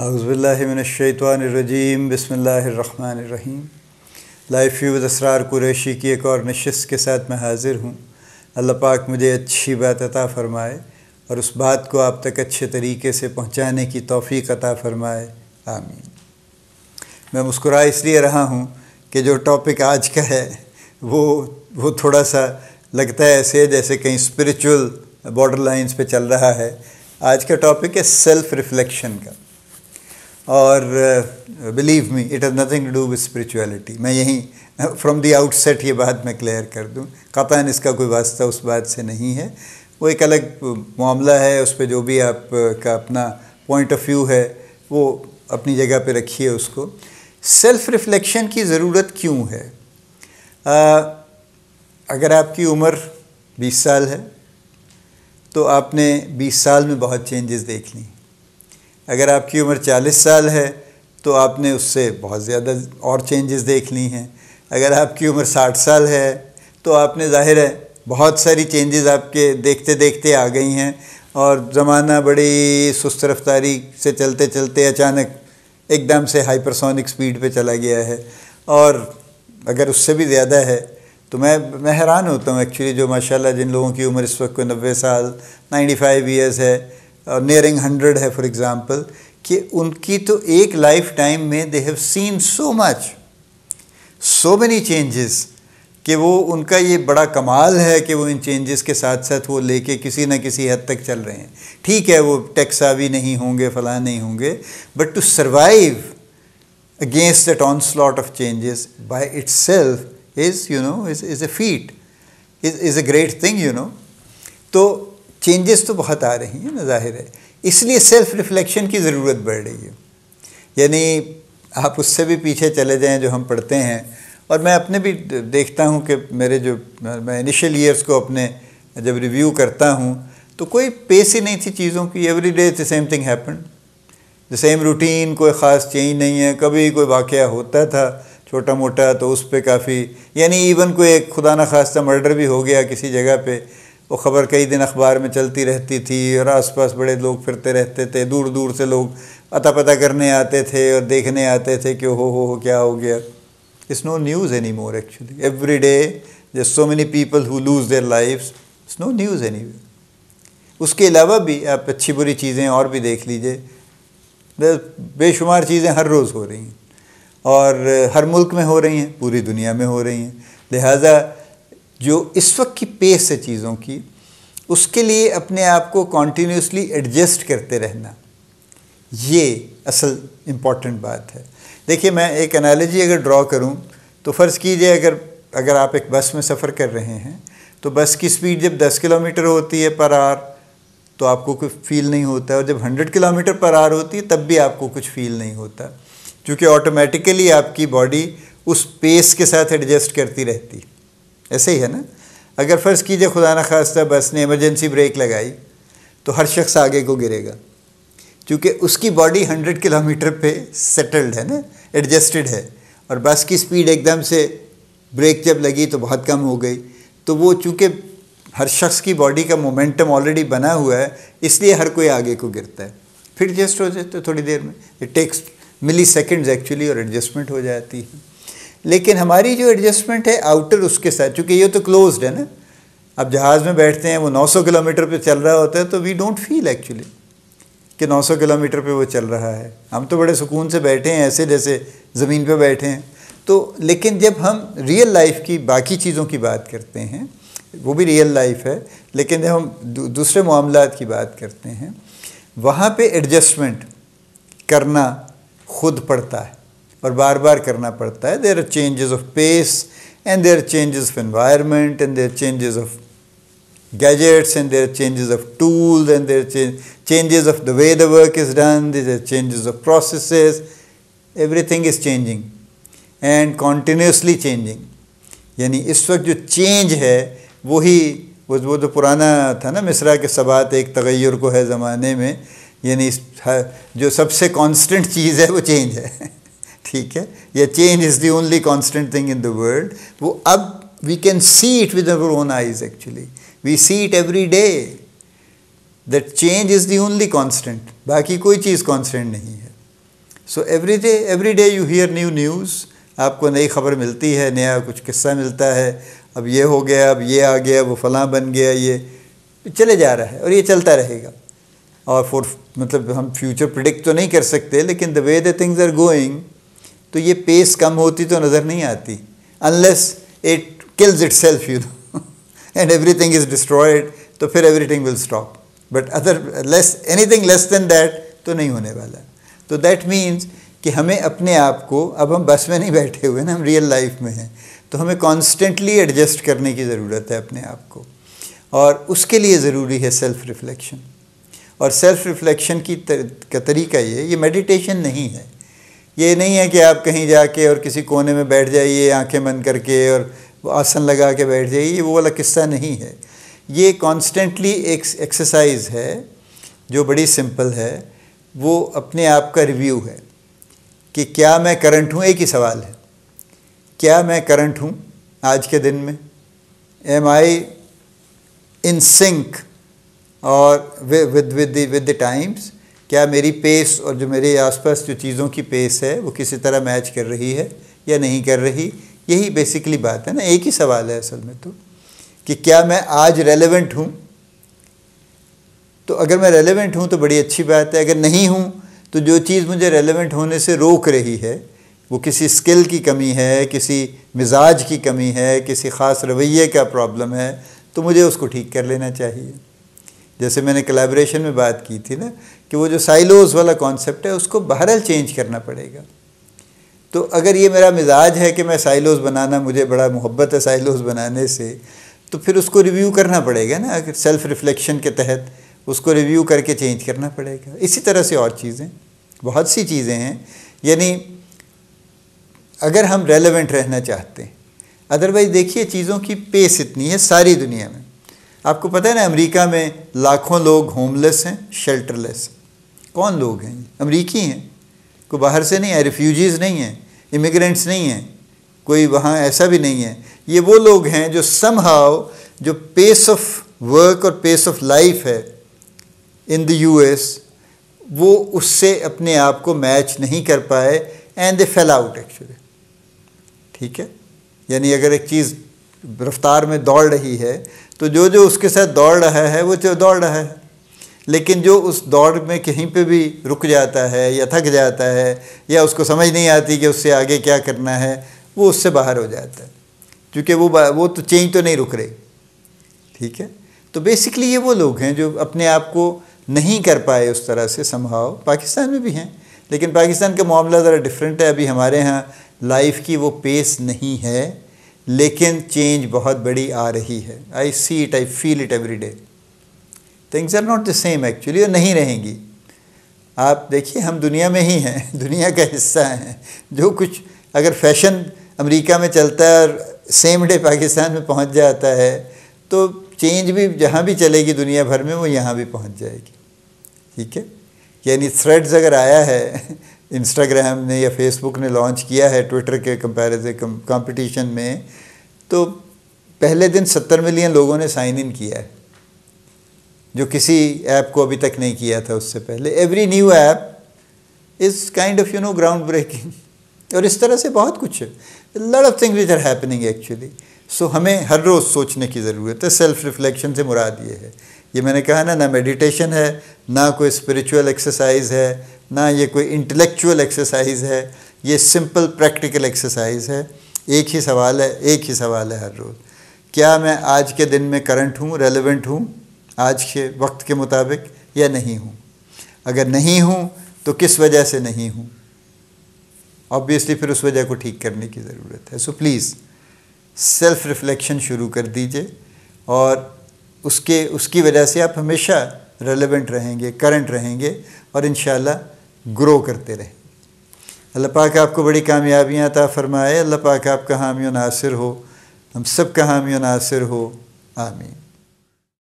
अज़बिल्लिमिनशैतवानरजीम बसमीम life you असरार Qureshi की एक और नशस्त के साथ मैं हाज़िर हूँ अल्लाह पाक मुझे अच्छी बात अता फ़रमाए और उस बात को आप तक अच्छे तरीके से पहुँचाने की तोफ़ी अता फ़रमाए आमीन मैं मुस्कुरा इसलिए रहा हूँ कि जो टॉपिक आज का है वो वो थोड़ा सा लगता है ऐसे जैसे कहीं स्परिचुअल बॉर्डर लाइन्स पर चल रहा है आज का टॉपिक है सेल्फ़ रिफ़्लेक्शन का और believe me it has nothing to do with spirituality मैं यहीं फ्रॉम दी आउटसेट ये बात मैं क्लियर कर दूँ कतान इसका कोई वास्ता उस बात से नहीं है वो एक अलग uh, मामला है उस पर जो भी आप uh, का अपना पॉइंट ऑफ व्यू है वो अपनी जगह पे रखिए उसको सेल्फ रिफ्लेक्शन की ज़रूरत क्यों है आ, uh, अगर आपकी उम्र 20 साल है तो आपने 20 साल में बहुत चेंजेस देख ली अगर आपकी उम्र 40 साल है तो आपने उससे बहुत ज़्यादा और चेंजेस देख ली हैं अगर आपकी उम्र 60 साल है तो आपने जाहिर है बहुत सारी चेंजेस आपके देखते देखते आ गई हैं और ज़माना बड़ी सुस्त रफ्तारी से चलते चलते अचानक एकदम से हाइपरसोनिक स्पीड पे चला गया है और अगर उससे भी ज़्यादा है तो मैं मैं हैरान होता हूँ एक्चुअली जो माशाल्लाह जिन लोगों की उम्र इस वक्त कोई नब्बे साल 95 फाइव ईयर्स है नियरिंग uh, हंड्रेड है फॉर एग्ज़ाम्पल कि उनकी तो एक लाइफ टाइम में they have seen so much so many changes कि वो उनका ये बड़ा कमाल है कि वो इन चेंजेस के साथ साथ वो लेके किसी ना किसी हद तक चल रहे हैं ठीक है वो टैक्सा भी नहीं होंगे फला नहीं होंगे but to survive against that onslaught of changes by itself is you know is is a feat is is a great thing you know तो चेंजेस तो बहुत आ रही हैं ना जाहिर है इसलिए सेल्फ रिफ्लेक्शन की ज़रूरत बढ़ रही है यानी आप उससे भी पीछे चले जाएं जो हम पढ़ते हैं और मैं अपने भी देखता हूँ कि मेरे जो मैं इनिशियल ईयर्स को अपने जब रिव्यू करता हूँ तो कोई पेस ही नहीं थी चीज़ों की every day the same thing happen the same routine कोई ख़ास चेंज नहीं है कभी कोई वाक़ होता था छोटा मोटा तो उस पर काफ़ी यानी इवन कोई एक खुदा न खास्ता मर्डर भी हो गया किसी जगह पर वो ख़बर कई दिन अखबार में चलती रहती थी और आसपास बड़े लोग फिरते रहते थे दूर दूर से लोग अता पता करने आते थे और देखने आते थे कि हो हो हो क्या हो गया it's no news any more actually every day there so many people who lose their life it's no news any उसके अलावा भी आप अच्छी बुरी चीज़ें और भी देख लीजिए बेशुमार चीज़ें हर रोज़ हो रही हैं और हर मुल्क में हो रही हैं पूरी दुनिया में हो रही हैं लिहाजा जो इस वक्त की पेस है चीज़ों की उसके लिए अपने आप को कॉन्टीन्यूसली एडजस्ट करते रहना ये असल इम्पॉर्टेंट बात है देखिए मैं एक एनालॉजी अगर ड्रॉ करूं तो फ़र्ज़ कीजिए अगर अगर आप एक बस में सफ़र कर रहे हैं तो बस की स्पीड जब 10 किलोमीटर होती है पर आर तो आपको कुछ फील नहीं होता और जब 100 किलोमीटर पर आर होती है तब भी आपको कुछ फील नहीं होता क्योंकि ऑटोमेटिकली आपकी बॉडी उस पेस के साथ एडजस्ट करती रहती है ऐसे ही है ना अगर फ़र्ज़ कीजिए खुदा न खास्ता बस ने इमरजेंसी ब्रेक लगाई तो हर शख्स आगे को गिरेगा क्योंकि उसकी बॉडी हंड्रेड किलोमीटर पे सेटल्ड है ना एडजस्टेड है और बस की स्पीड एकदम से ब्रेक जब लगी तो बहुत कम हो गई तो वो चूँकि हर शख्स की बॉडी का मोमेंटम ऑलरेडी बना हुआ है इसलिए हर कोई आगे को गिरता है फिर एडजस्ट हो जाते तो थोड़ी देर में it takes milliseconds actually और एडजस्टमेंट हो जाती है लेकिन हमारी जो एडजस्टमेंट है आउटर उसके साथ चूँकि ये तो क्लोज्ड है ना अब जहाज़ में बैठते हैं वो 900 किलोमीटर पे चल रहा होता है तो वी डोंट फील एक्चुअली कि 900 किलोमीटर पे वो चल रहा है हम तो बड़े सुकून से बैठे हैं ऐसे जैसे ज़मीन पे बैठे हैं तो लेकिन जब हम रियल लाइफ की बाकी चीज़ों की बात करते हैं वो भी रियल लाइफ है लेकिन जब हम दूसरे मामला की बात करते हैं वहाँ पर एडजस्टमेंट करना खुद पड़ता है पर बार बार करना पड़ता है there are changes of pace and there are changes of environment and there changes of gadgets and there are changes of tool and there changes of the way the work is done there changes of process everything is changing and continuously changing यानी इस वक्त जो change है वही वो वो जो तो पुराना था ना मिसरा के सबात एक तगैर को है ज़माने में यानी जो सबसे कॉन्स्टेंट चीज़ है वो चेंज है ठीक है या change is the only constant thing in the world वो अब we can see it with our own eyes actually we see it every day that change is the only constant बाकी कोई चीज़ कॉन्स्टेंट नहीं है so every day every day you hear new news आपको नई खबर मिलती है नया कुछ किस्सा मिलता है अब ये हो गया अब ये आ गया वो फलां बन गया ये चले जा रहा है और ये चलता रहेगा और फॉर मतलब हम फ्यूचर प्रिडिक्ट तो नहीं कर सकते लेकिन the way the things are going तो ये पेस कम होती तो नज़र नहीं आती unless it kills itself you know and everything is destroyed तो फिर everything will stop but other less anything less than that तो नहीं होने वाला तो दैट मीन्स कि हमें अपने आप को अब हम बस में नहीं बैठे हुए ना हम रियल लाइफ में हैं तो हमें कॉन्स्टेंटली एडजस्ट करने की ज़रूरत है अपने आप को और उसके लिए ज़रूरी है सेल्फ रिफ्लेक्शन और सेल्फ रिफ्लेक्शन की तर, का तरीका ये ये मेडिटेशन नहीं है ये नहीं है कि आप कहीं जाके और किसी कोने में बैठ जाइए आंखें बंद करके और आसन लगा के बैठ जाइए ये वो वाला किस्सा नहीं है ये कॉन्स्टेंटली एक एक्सरसाइज है जो बड़ी सिंपल है वो अपने आप का रिव्यू है कि क्या मैं करंट हूँ एक ही सवाल है क्या मैं करंट हूँ आज के दिन में एम आई इन सिंक और with with with the times क्या मेरी पेस और जो मेरे आसपास जो चीज़ों की पेस है वो किसी तरह मैच कर रही है या नहीं कर रही यही बेसिकली बात है ना एक ही सवाल है असल में तो कि क्या मैं आज रेलेवेंट हूँ तो अगर मैं रेलेवेंट हूँ तो बड़ी अच्छी बात है अगर नहीं हूँ तो जो चीज़ मुझे रेलेवेंट होने से रोक रही है वो किसी स्किल की कमी है किसी मिजाज की कमी है किसी ख़ास रवैये का प्रॉब्लम है तो मुझे उसको ठीक कर लेना चाहिए जैसे मैंने कलेबरेशन में बात की थी ना कि वो जो साइलोज वाला कॉन्सेप्ट है उसको बहरहाल चेंज करना पड़ेगा तो अगर ये मेरा मिजाज है कि मैं साइलोज बनाना मुझे बड़ा मोहब्बत है साइलोज बनाने से तो फिर उसको रिव्यू करना पड़ेगा ना अगर सेल्फ रिफ्लेक्शन के तहत उसको रिव्यू करके चेंज करना पड़ेगा इसी तरह से और चीज़ें बहुत सी चीज़ें हैं यानी अगर हम रेलेवेंट रहना चाहते हैं अदरवाइज़ देखिए चीज़ों की पेस इतनी है सारी दुनिया में आपको पता है ना अमेरिका में लाखों लोग होमलेस हैं शेल्टरलेस कौन लोग हैं अमरीकी हैं कोई बाहर से नहीं है रिफ्यूजीज़ नहीं हैं इमिग्रेंट्स नहीं हैं कोई वहाँ ऐसा भी नहीं है ये वो लोग हैं जो समहाव जो पेस ऑफ वर्क और पेस ऑफ लाइफ है इन द यूएस वो उससे अपने आप को मैच नहीं कर पाए and they fell out actually ठीक है यानी अगर एक चीज़ रफ्तार में दौड़ रही है तो जो जो उसके साथ दौड़ रहा है वो जो दौड़ रहा है लेकिन जो उस दौड़ में कहीं पे भी रुक जाता है या थक जाता है या उसको समझ नहीं आती कि उससे आगे क्या करना है वो उससे बाहर हो जाता है क्योंकि वो वो तो चेंज तो नहीं रुक रहे ठीक है तो बेसिकली ये वो लोग हैं जो अपने आप को नहीं कर पाए उस तरह से संभाव पाकिस्तान में भी हैं लेकिन पाकिस्तान का मामला ज़रा डिफरेंट है अभी हमारे यहाँ लाइफ की वो पेस नहीं है लेकिन चेंज बहुत बड़ी आ रही है I see it I feel it every day things are not the same actually और नहीं रहेंगी आप देखिए हम दुनिया में ही हैं दुनिया का हिस्सा हैं जो कुछ अगर फैशन अमेरिका में चलता है और सेम डे पाकिस्तान में पहुंच जाता है तो चेंज भी जहाँ भी चलेगी दुनिया भर में वो यहाँ भी पहुँच जाएगी ठीक है यानी थ्रेड्स अगर आया है इंस्टाग्राम ने या फेसबुक ने लॉन्च किया है ट्विटर के कंपेरिजन कंपटीशन में तो पहले दिन सत्तर मिलियन लोगों ने साइन इन किया है जो किसी ऐप को अभी तक नहीं किया था उससे पहले every new app is kind of you know ground breaking और इस तरह से बहुत कुछ है lot of thing which are happening actually so हमें हर रोज़ सोचने की ज़रूरत है सेल्फ रिफ्लेक्शन से मुराद ये है ये मैंने कहा ना ना मेडिटेशन है ना कोई स्पिरिचुअल एक्सरसाइज है ना ये कोई इंटेलेक्चुअल एक्सरसाइज है ये सिंपल प्रैक्टिकल एक्सरसाइज है एक ही सवाल है एक ही सवाल है हर रोज़ क्या मैं आज के दिन में करंट हूँ रेलिवेंट हूँ आज के वक्त के मुताबिक या नहीं हूँ अगर नहीं हूँ तो किस वजह से नहीं हूँ ऑब्वियसली फिर उस वजह को ठीक करने की ज़रूरत है सो प्लीज़ सेल्फ रिफ्लेक्शन शुरू कर दीजिए और उसके उसकी वजह से आप हमेशा रेलेवेंट रहेंगे करंट रहेंगे और इन ग्रो करते रहेंगे अल्लाह पाक आपको बड़ी कामयाबियाँ अता फ़रमाए अल्लाह पाक आपका हामी नासिर हो हम सब का हामी नासिर हो आमीन